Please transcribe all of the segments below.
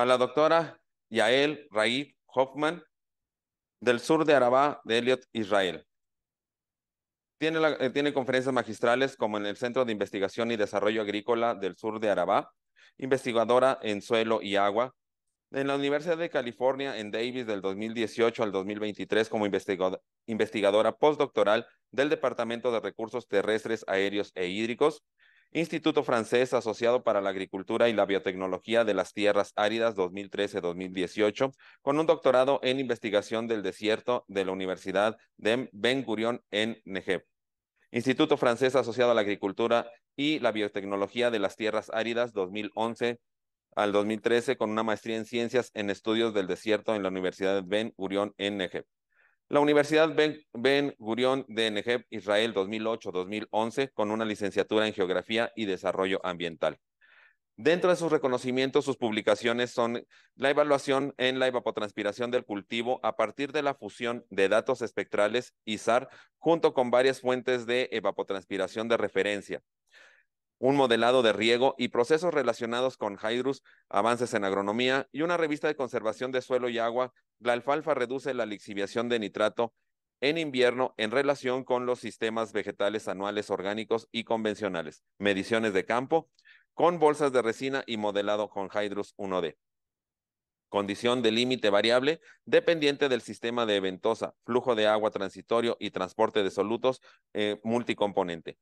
a la doctora Yael Raid Hoffman del sur de Arabá de Elliot, Israel. Tiene, eh, tiene conferencias magistrales como en el Centro de Investigación y Desarrollo Agrícola del Sur de Arabá, investigadora en suelo y agua, en la Universidad de California en Davis del 2018 al 2023 como investigadora postdoctoral del Departamento de Recursos Terrestres, Aéreos e Hídricos Instituto Francés Asociado para la Agricultura y la Biotecnología de las Tierras Áridas 2013-2018, con un doctorado en investigación del desierto de la Universidad de Ben Gurion en Negev. Instituto Francés Asociado a la Agricultura y la Biotecnología de las Tierras Áridas 2011 al 2013, con una maestría en ciencias en estudios del desierto en la Universidad de Ben Gurion en Negev. La Universidad Ben, Gurion de Negev, Israel, 2008-2011, con una licenciatura en Geografía y Desarrollo Ambiental. Dentro de sus reconocimientos, sus publicaciones son la evaluación en la evapotranspiración del cultivo a partir de la fusión de datos espectrales y SAR, junto con varias fuentes de evapotranspiración de referencia, un modelado de riego y procesos relacionados con Hydrus, avances en agronomía y una revista de conservación de suelo y agua, la alfalfa reduce la lixiviación de nitrato en invierno en relación con los sistemas vegetales anuales orgánicos y convencionales, mediciones de campo con bolsas de resina y modelado con Hydrus 1D. Condición de límite variable dependiente del sistema de ventosa, flujo de agua transitorio y transporte de solutos eh, multicomponente.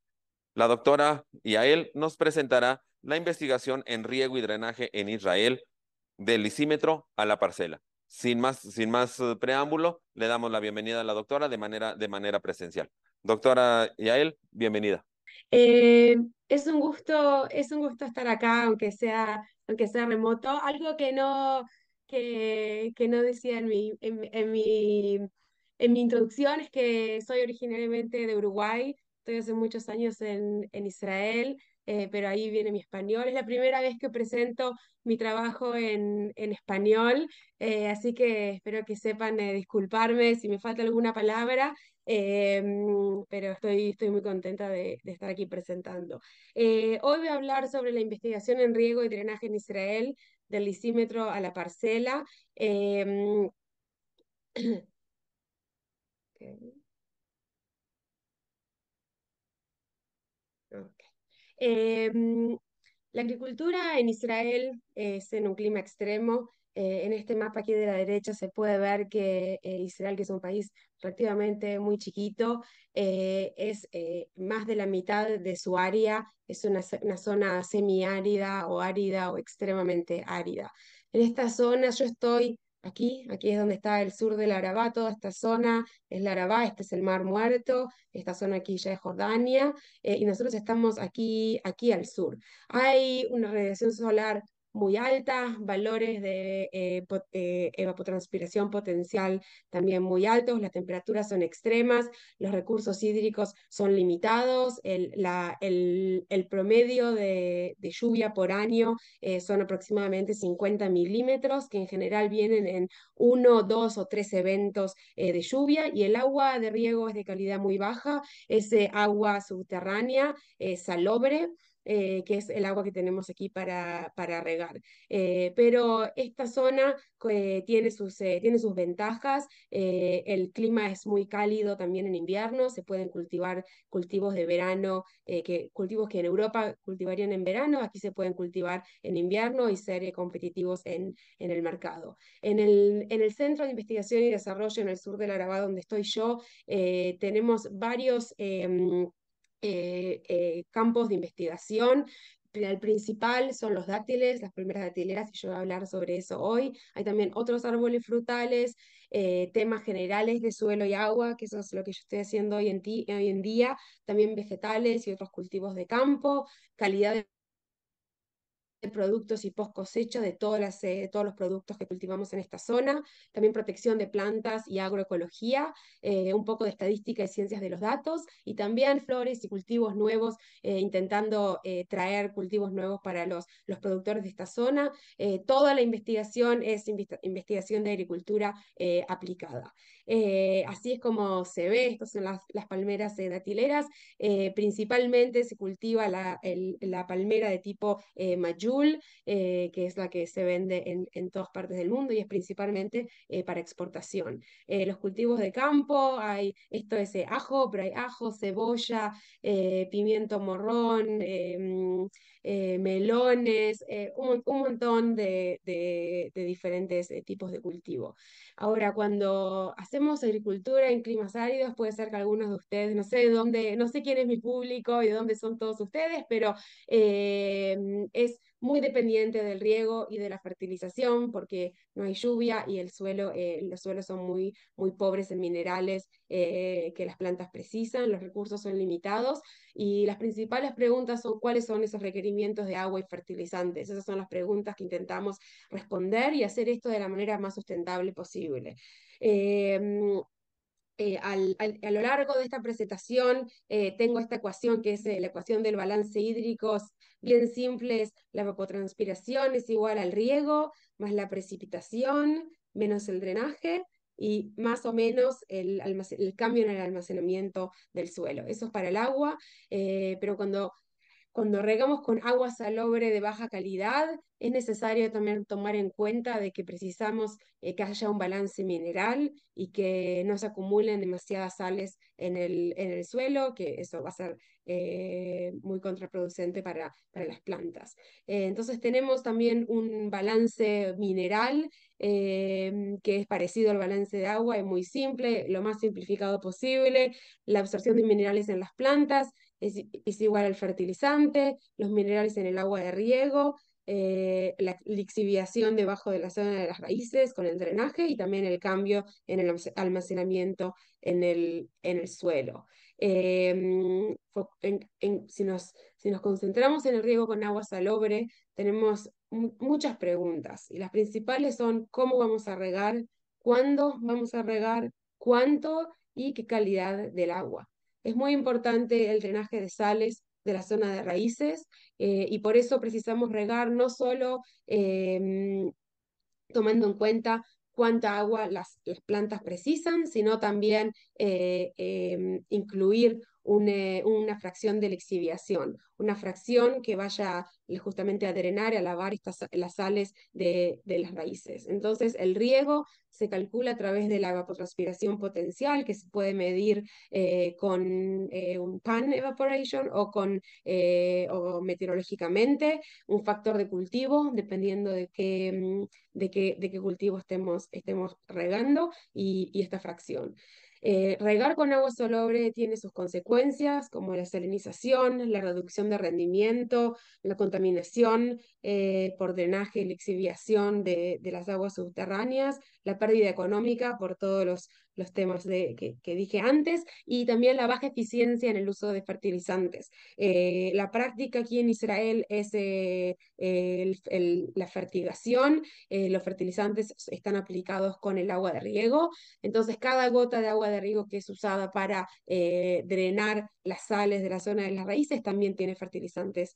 La doctora Yael nos presentará la investigación en riego y drenaje en Israel del lisímetro a la parcela. Sin más, sin más eh, preámbulo, le damos la bienvenida a la doctora de manera, de manera presencial. Doctora Yael, bienvenida. Eh, es un gusto, es un gusto estar acá, aunque sea, aunque sea remoto. Algo que no, que, no decía en mi, en, mi, en mi introducción es que soy originariamente de Uruguay, estoy hace muchos años en, Israel, eh, pero ahí viene mi español. Es la primera vez que presento mi trabajo en, español, eh, así que espero que sepan eh, disculparme si me falta alguna palabra, pero estoy, estoy muy contenta de, estar aquí presentando. hoy voy a hablar sobre la investigación en riego y drenaje en Israel, del lisímetro a la parcela. Eh, mm, la agricultura en Israel es en un clima extremo. Eh, en este mapa aquí de la derecha se puede ver que eh, Israel, que es un país relativamente muy chiquito, es más de la mitad de su área, es una, una, zona semiárida o árida o extremadamente árida. En esta zona yo estoy aquí, aquí es donde está el sur del Arabá, toda esta zona es el Arabá, este es el Mar Muerto, esta zona aquí ya es Jordania, eh, y nosotros estamos aquí, aquí al sur. Hay una radiación solar muy altas, valores de eh, eh, evapotranspiración potencial también muy altos, las temperaturas son extremas, los recursos hídricos son limitados, el, promedio de, lluvia por año eh, son aproximadamente 50 milímetros, que en general vienen en uno, dos o tres eventos de lluvia, y el agua de riego es de calidad muy baja, es agua subterránea, salobre. Eh, que es el agua que tenemos aquí para, para regar. Eh, pero esta zona eh, tiene, sus, tiene sus ventajas, el clima es muy cálido también en invierno, se pueden cultivar cultivos de verano, que, cultivos que en Europa cultivarían en verano, aquí se pueden cultivar en invierno y ser competitivos en, en el mercado. En el, en el Centro de Investigación y Desarrollo en el sur del Arabá, donde estoy yo, tenemos varios em, eh, eh, campos de investigación. El principal son los dátiles, las primeras dátileras. y yo voy a hablar sobre eso hoy. Hay también otros árboles frutales, eh, temas generales de suelo y agua, que eso es lo que yo estoy haciendo hoy en, hoy en día, también vegetales y otros cultivos de campo, calidad de productos y post cosecha de eh, todos los productos que cultivamos en esta zona, también protección de plantas y agroecología, eh, un poco de estadística y ciencias de los datos, y también flores y cultivos nuevos, eh, intentando traer cultivos nuevos para los productores de esta zona. toda la investigación es investigación de agricultura aplicada. Eh, así es como se ve, estas son las, palmeras datileras. Eh, principalmente se cultiva la, palmera de tipo eh, mayul, que es la que se vende en, todas partes del mundo y es principalmente para exportación. los cultivos de campo, hay esto es ajo, pero hay ajo, cebolla, pimiento morrón eh, melones, eh, un, montón de, diferentes eh, tipos de cultivo. Ahora, cuando hacemos agricultura en climas áridos, puede ser que algunos de ustedes, no sé dónde, no sé quién es mi público y de dónde son todos ustedes, pero es muy dependiente del riego y de la fertilización porque no hay lluvia y el suelo, eh, los suelos son muy, muy pobres en minerales eh, que las plantas precisan, los recursos son limitados y las principales preguntas son cuáles son esos requerimientos de agua y fertilizantes. Esas son las preguntas que intentamos responder y hacer esto de la manera más sustentable posible. Em, eh, a lo largo de esta presentación eh, tengo esta ecuación que es eh, la ecuación del balance hídrico bien simple, la evapotranspiración es igual al riego más la precipitación menos el drenaje y más o menos el, el cambio en el almacenamiento del suelo. Eso es para el agua, pero cuando cuando regamos con agua salobre de baja calidad, es necesario también tomar en cuenta de que precisamos eh, que haya un balance mineral y que no se acumulen demasiadas sales en el, suelo, que eso va a ser eh, muy contraproducente para, las plantas. Eh, entonces tenemos también un balance mineral que es parecido al balance de agua, es muy simple, lo más simplificado posible, la absorción de minerales en las plantas es, igual el fertilizante, los minerales en el agua de riego, eh, la lixiviación debajo de la zona de las raíces con el drenaje y también el cambio en el almacenamiento en el, en el suelo. Em, si, nos, si, nos, concentramos en el riego con agua salobre, tenemos muchas preguntas y las principales son cómo vamos a regar, cuándo vamos a regar, cuánto y qué calidad del agua. Es muy importante el drenaje de sales de la zona de raíces eh, y por eso precisamos regar no solo eh, mm, tomando en cuenta cuánta agua las, plantas precisan, sino también eh, incluir eh, una fracción de la exhibiación, una fracción que vaya eh, justamente a drenar y a lavar las sales de, las raíces. Entonces, el riego se calcula a través de la evapotranspiración potencial, que se puede medir eh, con un pan evaporation o, con, o meteorológicamente, un factor de cultivo, dependiendo de qué, mm, de qué, cultivo estemos, estemos regando y esta fracción. Eh, regar con agua salobre tiene sus consecuencias, como la salinización, la reducción de rendimiento, la contaminación eh, por drenaje y la de, de las aguas subterráneas, la pérdida económica por todos los, los temas de, que, dije antes y también la baja eficiencia en el uso de fertilizantes. Eh, la práctica aquí en Israel es eh, la fertigación, eh, los fertilizantes están aplicados con el agua de riego, entonces cada gota de agua de riego que es usada para drenar las sales de la zona de las raíces también tiene fertilizantes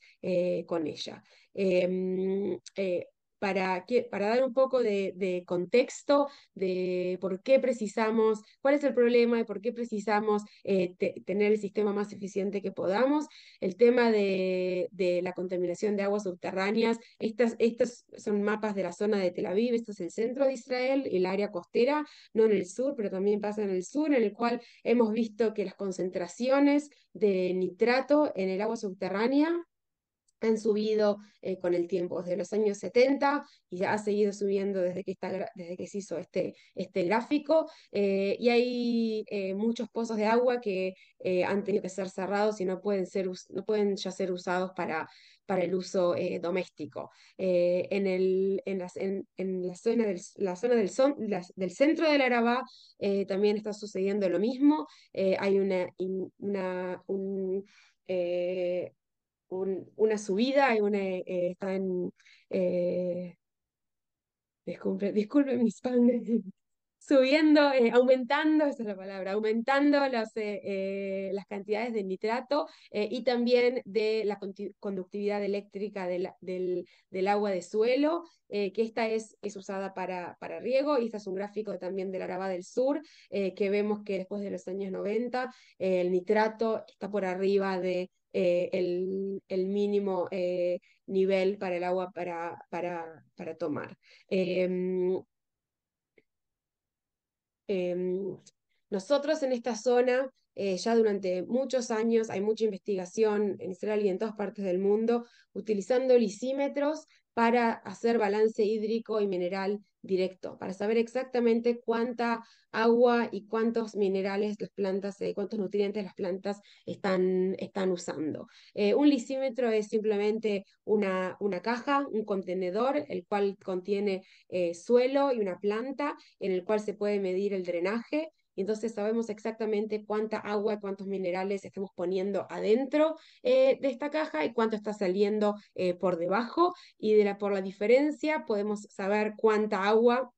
con ella. Em, eh, para, para dar un poco de, contexto de por qué precisamos, cuál es el problema y por qué precisamos eh, tener el sistema más eficiente que podamos. El tema de, la contaminación de aguas subterráneas, estas, estos son mapas de la zona de Tel Aviv, esto es el centro de Israel, el área costera, no en el sur, pero también pasa en el sur, en el cual hemos visto que las concentraciones de nitrato en el agua subterránea han subido eh, con el tiempo, desde los años 70 y ha seguido subiendo desde que, está, desde que se hizo este, este gráfico. Eh, y hay eh, muchos pozos de agua que han tenido que ser cerrados y no pueden, ser, no pueden ya ser usados para, para el uso doméstico. en, el, en, la zona del, la zona del, del centro del Arabá también está sucediendo lo mismo. hay una, una un, una subida, y una, eh, eh, está en... Eh, disculpe mis palabras, subiendo, eh, aumentando, esa es la palabra, aumentando las eh, eh, cantidades de nitrato y también de la conductividad eléctrica del, agua de suelo, que esta es, es usada para, para, riego, y este es un gráfico también de la Araba del Sur, que vemos que después de los años 90 el nitrato está por arriba de el, mínimo nivel para el agua para, para, para tomar. Em, Em, nosotros en esta zona, eh, ya durante muchos años, hay mucha investigación en Israel y en todas partes del mundo, utilizando lisímetros para hacer balance hídrico y mineral directo para saber exactamente cuánta agua y cuántos minerales las plantas, y eh, cuántos nutrientes las plantas están, están usando. Eh, un lisímetro es simplemente una, caja, un contenedor, el cual contiene eh, suelo y una planta en el cual se puede medir el drenaje, entonces sabemos exactamente cuánta agua, cuántos minerales estamos poniendo adentro eh, de esta caja y cuánto está saliendo eh, por debajo y de la, por la diferencia podemos saber cuánta agua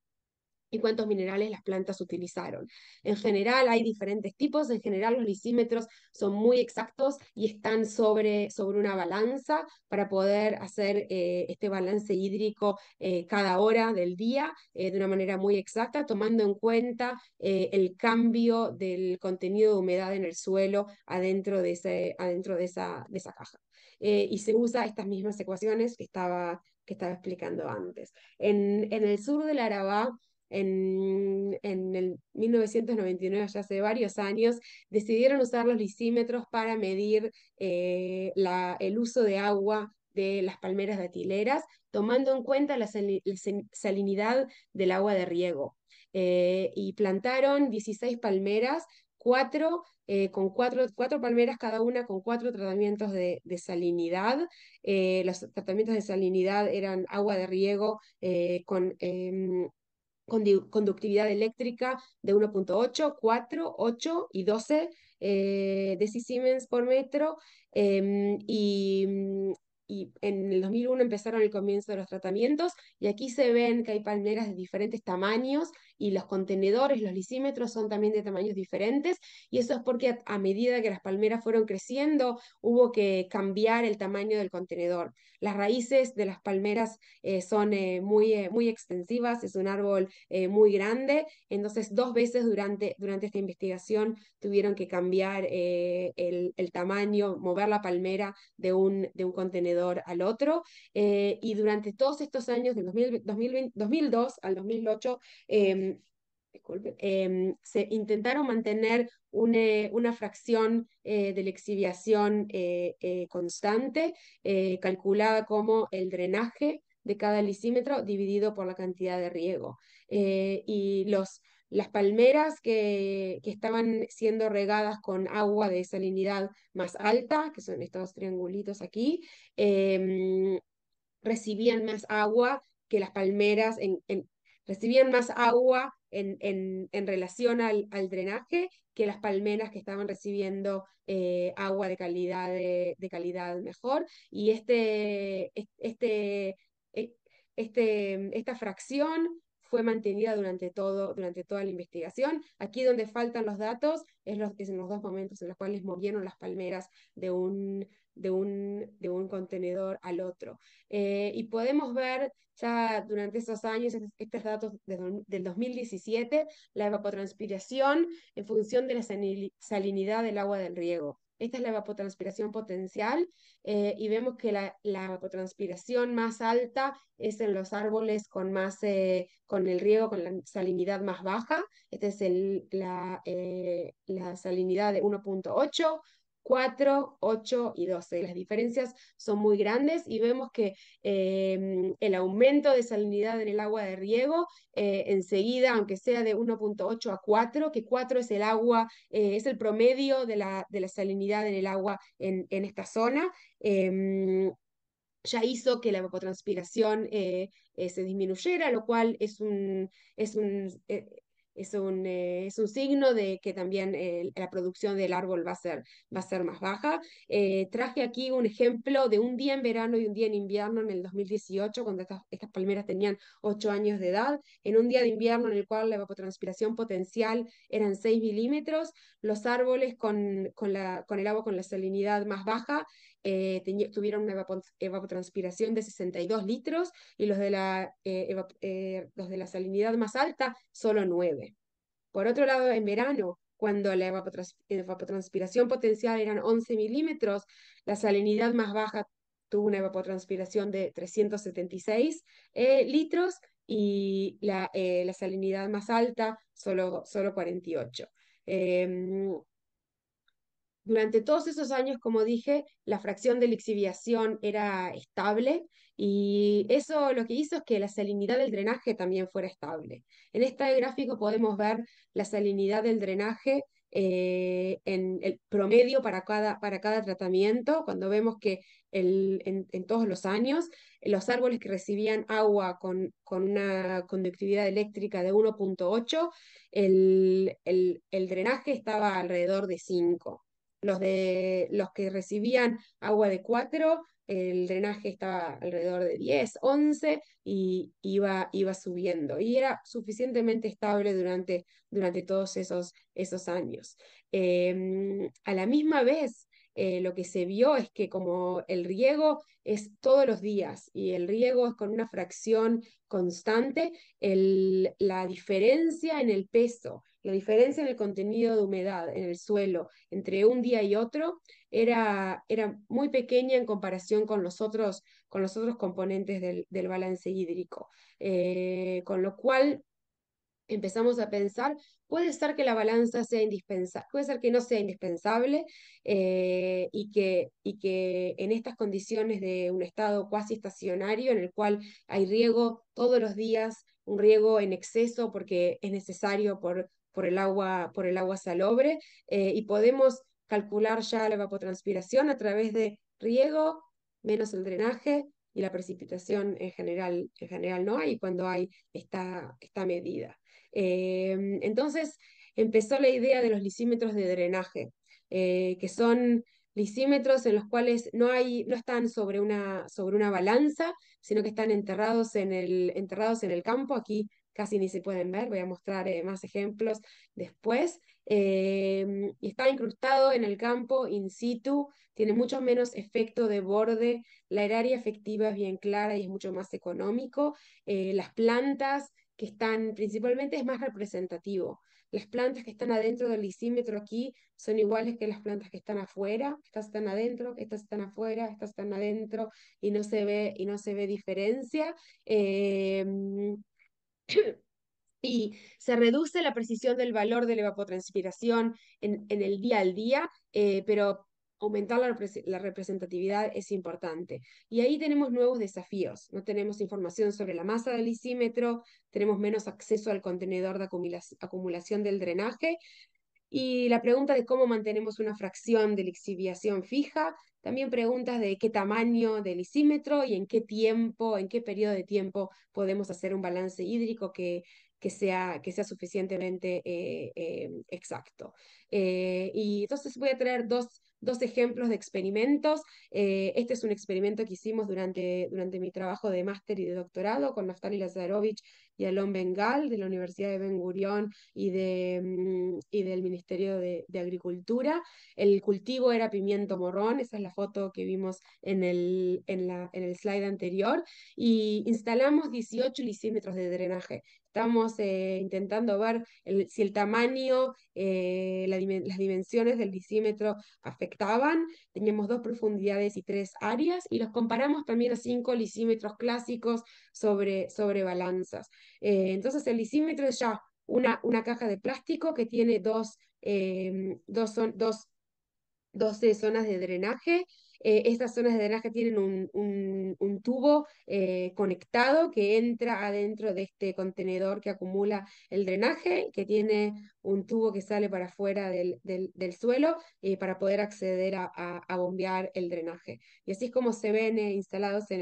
y cuántos minerales las plantas utilizaron. En general hay diferentes tipos, en general los lisímetros son muy exactos y están sobre, sobre una balanza para poder hacer eh, este balance hídrico eh, cada hora del día eh, de una manera muy exacta, tomando en cuenta el cambio del contenido de humedad en el suelo adentro de, adentro de, esa, de esa caja. y se usa estas mismas ecuaciones que estaba, que estaba explicando antes. En, en el sur del Arabá, en, el 1999, ya hace varios años, decidieron usar los lisímetros para medir eh, la, el uso de agua de las palmeras de datileras, tomando en cuenta la salinidad del agua de riego. Eh, y plantaron 16 palmeras, cuatro, eh, con cuatro, palmeras cada una con cuatro tratamientos de, salinidad. los tratamientos de salinidad eran agua de riego con em, con conductividad eléctrica de 1.8, 4, 8 y 12 eh, decisiemens por metro. Em, y, mm, y, en el 2001 empezaron el comienzo de los tratamientos y aquí se ven que hay palmeras de diferentes tamaños y los contenedores, los lisímetros son también de tamaños diferentes y eso es porque a, medida que las palmeras fueron creciendo hubo que cambiar el tamaño del contenedor. Las raíces de las palmeras eh, son eh, muy, eh, muy extensivas, es un árbol muy grande, entonces dos veces durante, durante esta investigación tuvieron que cambiar el, tamaño, mover la palmera de un, de un contenedor al otro y durante todos estos años, del 2002 al 2008, Em, se intentaron mantener eh, una, fracción eh, de la exhibiación eh, constante, calculada como el drenaje de cada lisímetro dividido por la cantidad de riego. y los, las palmeras que, estaban siendo regadas con agua de salinidad más alta, que son estos triangulitos aquí, em, recibían más agua que las palmeras, recibían más agua en, relación al, drenaje que las palmeras que estaban recibiendo eh, agua de calidad, de, calidad mejor. Y este, este, eh, este, esta fracción fue mantenida durante, todo, durante toda la investigación. Aquí donde faltan los datos es, los, en los dos momentos en los cuales movieron las palmeras de un, de un, contenedor al otro. Eh, y podemos ver ya durante estos años, estos datos del 2017, la evapotranspiración en función de la salinidad del agua del riego. Esta es la evapotranspiración potencial eh, y vemos que la, la, evapotranspiración más alta es en los árboles con, más, eh, con el riego, con la salinidad más baja. Esta es la, la salinidad de 1.8, 4, 8 y 12. Las diferencias son muy grandes y vemos que em, el aumento de salinidad en el agua de riego eh, enseguida, aunque sea de 1.8 a 4, que 4 es el agua, eh, es el promedio de la, de la, salinidad en el agua en, esta zona em, ya hizo que la evapotranspiración eh, se disminuyera, lo cual es un, es un, eh, es un, signo de que también la producción del árbol va a ser, va a ser más baja. Eh, traje aquí un ejemplo de un día en verano y un día en invierno en el 2018, cuando estas, palmeras tenían 8 años de edad. En un día de invierno en el cual la evapotranspiración potencial eran 6 milímetros, los árboles con, con el agua con la salinidad más baja eh, tuvieron una evapotranspiración de 62 litros y los de, la, eh, eh, los de la salinidad más alta solo 9. Por otro lado, en verano, cuando la evapotranspiración potencial eran 11 milímetros, la salinidad más baja tuvo una evapotranspiración de 376 litros y la, salinidad más alta solo, solo 48 durante todos esos años, como dije, la fracción de lixiviación era estable y eso lo que hizo es que la salinidad del drenaje también fuera estable. En este gráfico podemos ver la salinidad del drenaje eh, en el promedio para cada, para cada tratamiento, cuando vemos que en, todos los años los árboles que recibían agua con, una conductividad eléctrica de 1.8, el drenaje estaba alrededor de 5 los, de, los que recibían agua de 4, el drenaje estaba alrededor de 10, 11 y iba, iba subiendo. Y era suficientemente estable durante, durante todos esos, esos años. Em, a la misma vez, eh, lo que se vio es que como el riego es todos los días y el riego es con una fracción constante, la diferencia en el peso la diferencia en el contenido de humedad en el suelo entre un día y otro era, era muy pequeña en comparación con los otros, con los otros componentes del, balance hídrico. Eh, con lo cual empezamos a pensar, puede ser que la balanza sea indispensable, puede ser que no sea indispensable eh, y, que, y que en estas condiciones de un estado cuasi estacionario en el cual hay riego todos los días, un riego en exceso porque es necesario por, por el agua, por el agua salobre eh, y podemos calcular ya la evapotranspiración a través de riego, menos el drenaje y la precipitación en general, en general no hay cuando hay esta, medida. Eh, entonces empezó la idea de los lisímetros de drenaje, eh, que son lisímetros en los cuales no, hay, no están sobre una, sobre una balanza, sino que están enterrados en, el, enterrados en el campo. Aquí casi ni se pueden ver, voy a mostrar eh, más ejemplos después. Eh, está incrustado en el campo in situ, tiene mucho menos efecto de borde, la heraria efectiva es bien clara y es mucho más económico. Eh, las plantas que están principalmente es más representativo. Las plantas que están adentro del lisímetro aquí son iguales que las plantas que están afuera. Estas están adentro, estas están afuera, estas están adentro y no se ve, y no se ve diferencia. Em, y se reduce la precisión del valor de la evapotranspiración en, el día al día, eh, pero aumentar la, representatividad es importante. Y ahí tenemos nuevos desafíos. No tenemos información sobre la masa del lisímetro, tenemos menos acceso al contenedor de acumulación del drenaje. Y la pregunta de cómo mantenemos una fracción de lixiviación fija también preguntas de qué tamaño del isímetro y en qué tiempo, en qué periodo de tiempo podemos hacer un balance hídrico que, sea, que sea suficientemente eh, eh, exacto. Eh, y entonces voy a traer dos, ejemplos de experimentos. este es un experimento que hicimos durante, durante mi trabajo de máster y de doctorado con Naftali Lazarovich y Alon Bengal de la Universidad de Ben y, mm, y del Ministerio de, Agricultura. El cultivo era pimiento morrón, esa es la foto que vimos en el, en en el slide anterior, y instalamos 18 licímetros de drenaje. Estamos eh, intentando ver si el tamaño, eh, las dimensiones del lisímetro afectaban. Teníamos dos profundidades y tres áreas y los comparamos también a cinco lisímetros clásicos sobre, sobre balanzas. Eh, entonces el lisímetro es ya una, una caja de plástico que tiene dos, em, dos, dos 12 zonas de drenaje eh, estas zonas de drenaje tienen un, tubo eh, conectado que entra adentro de este contenedor que acumula el drenaje, que tiene un tubo que sale para afuera del, suelo eh, para poder acceder a, bombear el drenaje. Y así es como se ven instalados en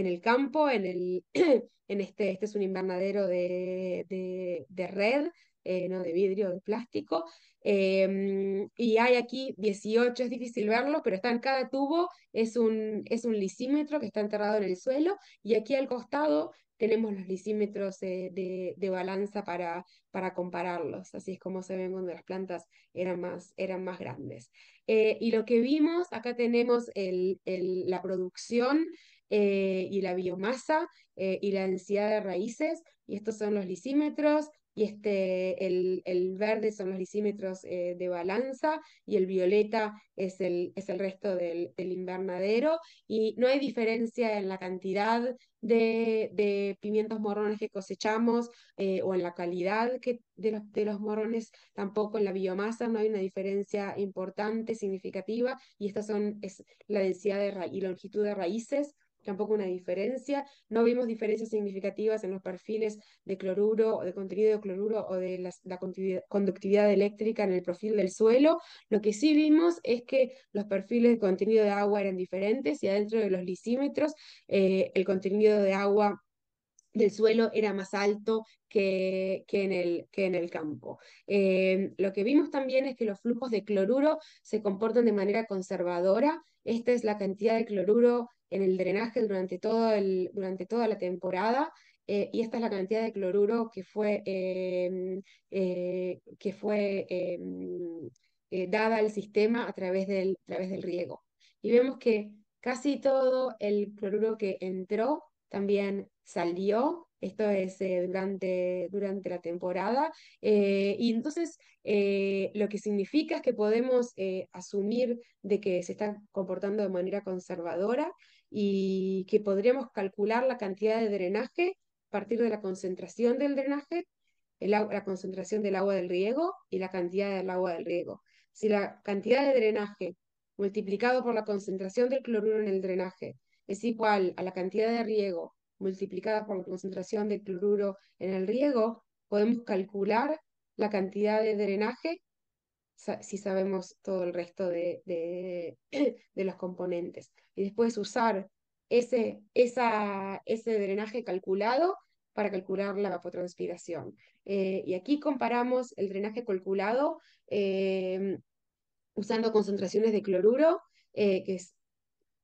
el, campo, en, el, en este, este es un invernadero de red eh, no de vidrio, de plástico. Em, y hay aquí 18, es difícil verlo, pero está en cada tubo, es un, lisímetro que está enterrado en el suelo y aquí al costado tenemos los lisímetros eh, de, balanza para, compararlos. Así es como se ven cuando las plantas eran más, eran más grandes. Eh, y lo que vimos, acá tenemos la producción y la biomasa y la densidad de raíces. Y estos son los lisímetros, y este, el, verde son los lisímetros eh, de balanza y el violeta es el, es el resto del, del, invernadero y no hay diferencia en la cantidad de, de pimientos morrones que cosechamos eh, o en la calidad que, de, los, de morrones, tampoco en la biomasa, no hay una diferencia importante, significativa y estas son es la densidad de y longitud de raíces tampoco una diferencia. No vimos diferencias significativas en los perfiles de cloruro o de contenido de cloruro o de la conductividad eléctrica en el perfil del suelo. Lo que sí vimos es que los perfiles de contenido de agua eran diferentes y adentro de los lisímetros eh, el contenido de agua del suelo era más alto que, que, en, el, que en el campo. Eh, lo que vimos también es que los flujos de cloruro se comportan de manera conservadora. Esta es la cantidad de cloruro en el drenaje durante, el, durante toda la temporada. Eh, y esta es la cantidad de cloruro que fue, em, eh, que fue em, eh, dada al sistema a través, del, a través del riego. Y vemos que casi todo el cloruro que entró también salió, esto es durante, durante la temporada, y entonces lo que significa es que podemos asumir de que se está comportando de manera conservadora, y que podríamos calcular la cantidad de drenaje a partir de la concentración del drenaje, la concentración del agua del riego y la cantidad del agua del riego. Si la cantidad de drenaje multiplicado por la concentración del cloruro en el drenaje es igual a la cantidad de riego multiplicada por la concentración de cloruro en el riego, podemos calcular la cantidad de drenaje si sabemos todo el resto de, los componentes. Y después usar ese, ese drenaje calculado para calcular la evapotranspiración. Eh, y aquí comparamos el drenaje calculado eh, usando concentraciones de cloruro, eh, que es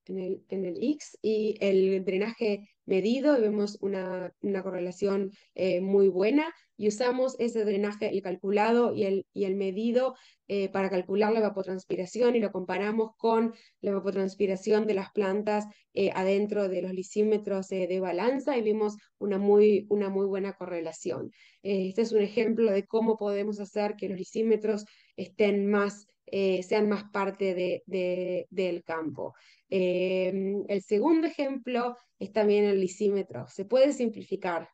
en el, X y el drenaje medido vemos una, correlación eh, muy buena y usamos ese drenaje, el calculado y el, y el medido eh, para calcular la evapotranspiración y lo comparamos con la evapotranspiración de las plantas eh, adentro de los lisímetros de balanza y vimos una muy, una muy buena correlación. este es un ejemplo de cómo podemos hacer que los lisímetros estén más sean más parte del campo. Em, el segundo ejemplo es también el lisímetro. Se puede simplificar.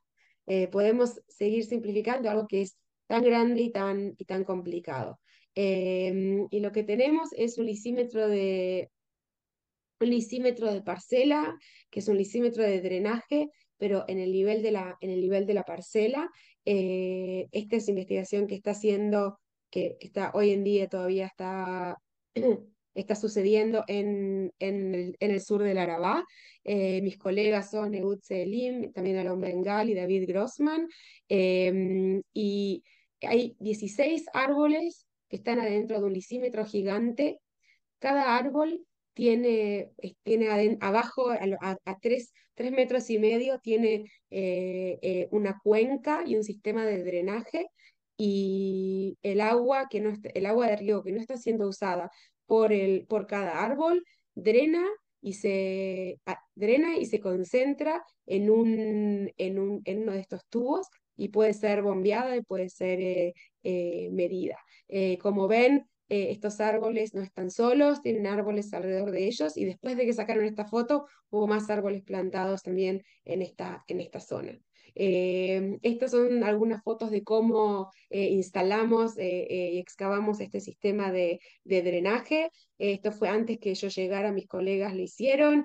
Eh, podemos seguir simplificando algo que es tan grande y tan, y tan complicado. Em, y lo que tenemos es un lisímetro de lisímetro de parcela, que es un lisímetro de drenaje, pero en el nivel de la, en el nivel de la parcela. Eh, esta es investigación que está haciendo, que, que está hoy en día todavía está está sucediendo en, el, sur del Arabá. Eh, mis colegas son Eud Selim, también Alon Bengal y David Grossman. Em, y hay 16 árboles que están adentro de un lisímetro gigante. Cada árbol tiene, tiene abajo, a, tres, metros y medio, tiene eh, eh, una cuenca y un sistema de drenaje y el agua que no el agua de río que no está siendo usada por, cada árbol, drena y se ah, drena y se concentra en, uno de estos tubos y puede ser bombeada y puede ser eh, eh, medida. Eh, como ven, estos árboles no están solos, tienen árboles alrededor de ellos y después de que sacaron esta foto hubo más árboles plantados también en esta zona. Eh, estas son algunas fotos de cómo eh, instalamos eh, y excavamos este sistema de, drenaje. Esto fue antes que yo llegara, mis colegas lo hicieron.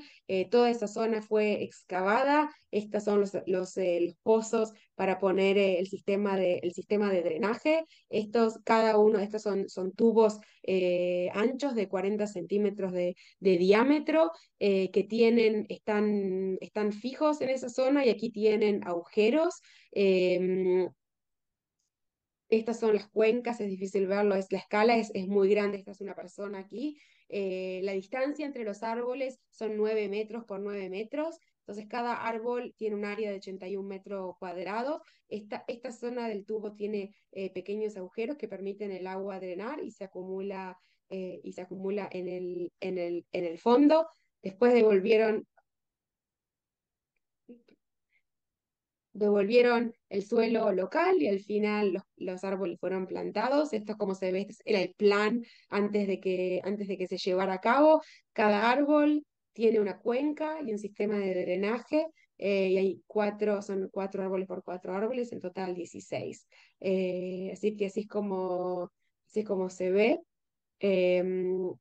toda esa zona fue excavada. Estos son los pozos para poner eh, el, sistema de, sistema de drenaje. Estos, cada uno, estos son, son tubos eh, anchos de 40 centímetros de, diámetro eh, que tienen, están, están fijos en esa zona y aquí tienen agujeros. Em, estas son las cuencas, es difícil verlo, es, la escala es, muy grande, esta es una persona aquí. la distancia entre los árboles son 9 metros por 9 metros entonces, cada árbol tiene un área de 81 metros cuadrados. Esta, esta zona del tubo tiene eh, pequeños agujeros que permiten el agua drenar y se acumula, eh, y se acumula en, el, en, el, en el fondo. Después devolvieron devolvieron el suelo local y al final los, árboles fueron plantados. Esto es como se ve, este era el plan antes de que, antes de que se llevara a cabo. Cada árbol tiene una cuenca y un sistema de drenaje, eh, y hay cuatro, son cuatro árboles por cuatro árboles, en total 16. Eh, así que así es como, así como se ve. Em,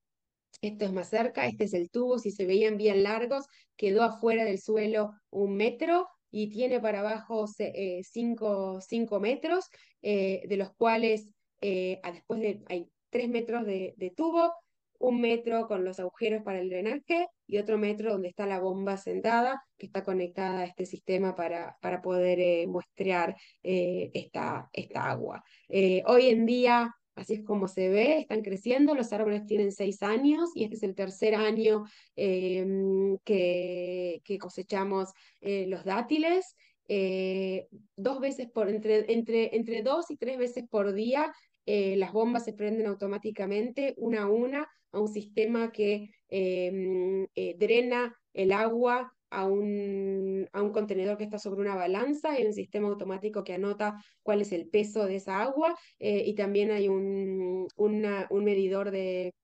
esto es más cerca, este es el tubo, si se veían bien largos, quedó afuera del suelo un metro y tiene para abajo eh, cinco metros, de los cuales ah, después de, hay tres metros de tubo, un metro con los agujeros para el drenaje y otro metro donde está la bomba sentada que está conectada a este sistema para, para poder eh, muestrear eh, esta, esta, agua. Eh, hoy en día, así es como se ve, están creciendo, los árboles tienen seis años y este es el tercer año em, que, cosechamos los dátiles. dos veces por entre, entre, entre dos y tres veces por día las bombas se prenden automáticamente una a una a un sistema que em, eh, drena el agua a un, contenedor que está sobre una balanza, y un sistema automático que anota cuál es el peso de esa agua eh, y también hay un, medidor de,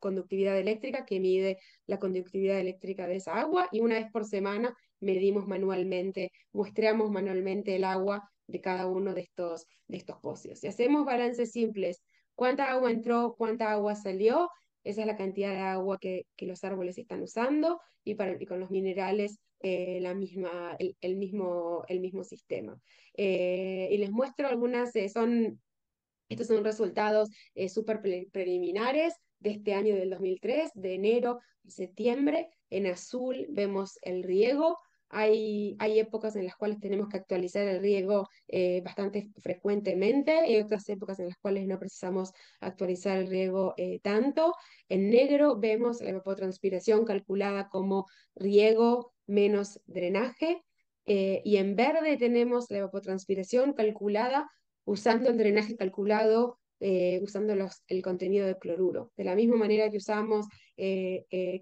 conductividad eléctrica que mide la conductividad eléctrica de esa agua y una vez por semana medimos manualmente, muestreamos manualmente el agua de cada uno de estos, de estos pocios. Si hacemos balances simples cuánta agua entró, cuánta agua salió, esa es la cantidad de agua que, los árboles están usando y, con los minerales eh, la misma, el, mismo, el mismo sistema. Eh, y les muestro algunas, eh, son, estos son resultados súper preliminares de este año del 2003, de enero a septiembre. En azul vemos el riego, hay, épocas en las cuales tenemos que actualizar el riego eh, bastante frecuentemente y otras épocas en las cuales no precisamos actualizar el riego eh, tanto. En negro vemos la evapotranspiración calculada como riego menos drenaje eh, y en verde tenemos la evapotranspiración calculada usando el drenaje calculado usando los, el contenido de cloruro. De la misma manera que usamos,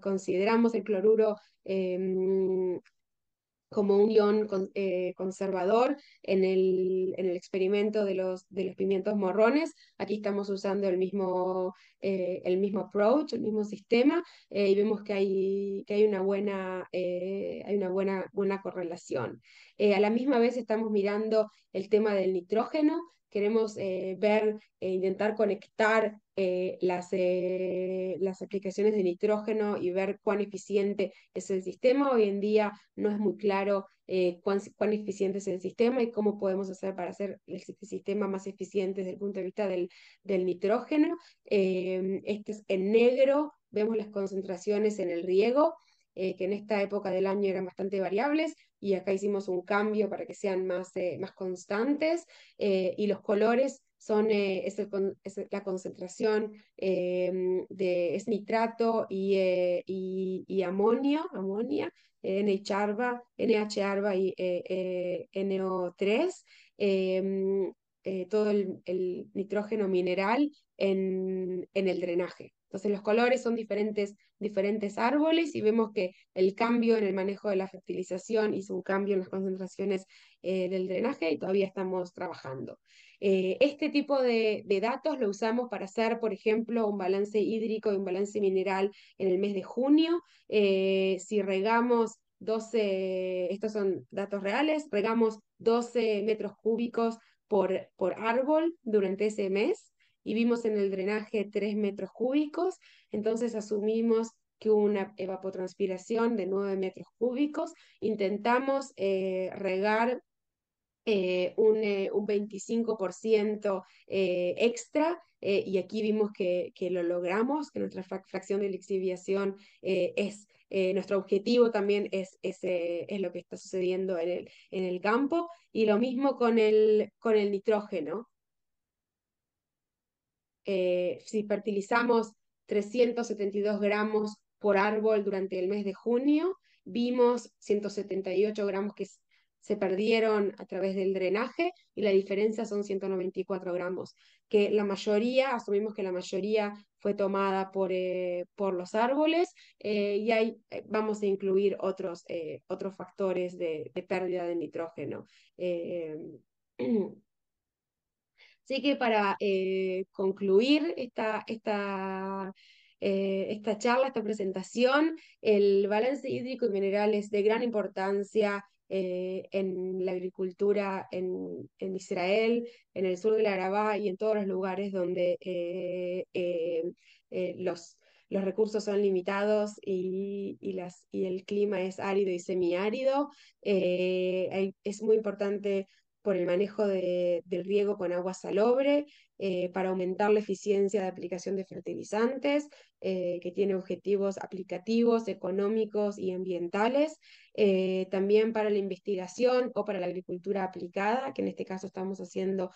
consideramos el cloruro em, como un guión eh, conservador en el, experimento de los, de los pimientos morrones. Aquí estamos usando el mismo, eh, el mismo approach, el mismo sistema, eh, y vemos que hay, que hay una, buena, hay una buena, buena correlación. a la misma vez estamos mirando el tema del nitrógeno, queremos ver e intentar conectar eh, las, eh, las aplicaciones de nitrógeno y ver cuán eficiente es el sistema. Hoy en día no es muy claro eh, cuán, eficiente es el sistema y cómo podemos hacer para hacer el, sistema más eficiente desde el punto de vista del, nitrógeno. este es en negro, vemos las concentraciones en el riego. que en esta época del año eran bastante variables y acá hicimos un cambio para que sean más, más constantes y los colores son, eh, es, la concentración em, de nitrato y, eh, amonio, amonia, NH-arba, y eh, NO3, em, todo el, nitrógeno mineral en, el drenaje. Entonces los colores son diferentes, diferentes árboles y vemos que el cambio en el manejo de la fertilización hizo un cambio en las concentraciones del drenaje y todavía estamos trabajando. Eh, este tipo de, datos lo usamos para hacer, por ejemplo, un balance hídrico y un balance mineral en el mes de junio. Eh, si regamos 12, estos son datos reales, regamos 12 metros cúbicos por, por árbol durante ese mes y vimos en el drenaje 3 metros cúbicos, entonces asumimos que hubo una evapotranspiración de 9 metros cúbicos, intentamos eh, regar eh, un, 25% eh, eh, extra y aquí vimos que, que, lo logramos, que nuestra fracción de lixiviación es nuestro objetivo también es, es, lo que está sucediendo en el, en el campo y lo mismo con el, con el nitrógeno. si fertilizamos 372 gramos por árbol durante el mes de junio, vimos 178 gramos que es se perdieron a través del drenaje y la diferencia son 194 gramos, que la mayoría, asumimos que la mayoría fue tomada por, eh, los árboles eh, y ahí eh, vamos a incluir otros, otros factores de, pérdida de nitrógeno. Así que para concluir esta, esta esta charla, esta presentación. El balance hídrico y mineral es de gran importancia eh, en la agricultura en, Israel, en el sur de la Arabá y en todos los lugares donde eh, eh, los, los recursos son limitados y, las, y el clima es árido y semiárido. es muy importante por el manejo de, del riego con agua salobre eh, para aumentar la eficiencia de aplicación de fertilizantes, eh, que tiene objetivos aplicativos, económicos y ambientales, eh, también para la investigación o para la agricultura aplicada, que en este caso estamos haciendo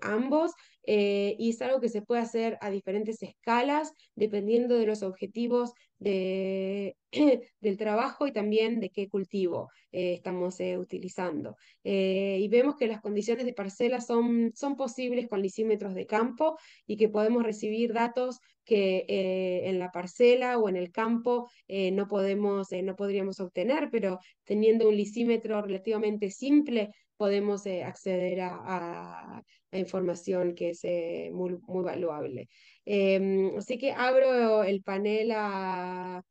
ambos, y es algo que se puede hacer a diferentes escalas, dependiendo de los objetivos de, del trabajo y también de qué cultivo estamos utilizando. y vemos que las condiciones de parcela son, son posibles con lisímetros de campo y que podemos recibir datos que eh, en la parcela o en el campo eh, no, podemos, eh, no podríamos obtener, pero teniendo un lisímetro relativamente simple podemos acceder a, información que es muy, muy, valuable. Em, así que abro el panel a,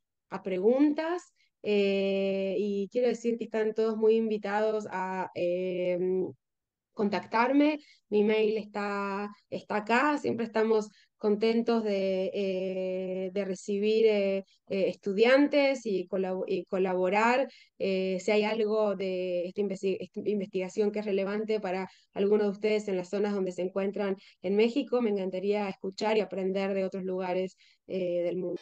preguntas. y quiero decir que están todos muy invitados a em, contactarme, mi mail está, está acá, siempre estamos contentos de, eh, recibir eh, eh, estudiantes y, colaborar. si hay algo de esta, esta, investigación que es relevante para alguno de ustedes en las zonas donde se encuentran en México, me encantaría escuchar y aprender de otros lugares del mundo.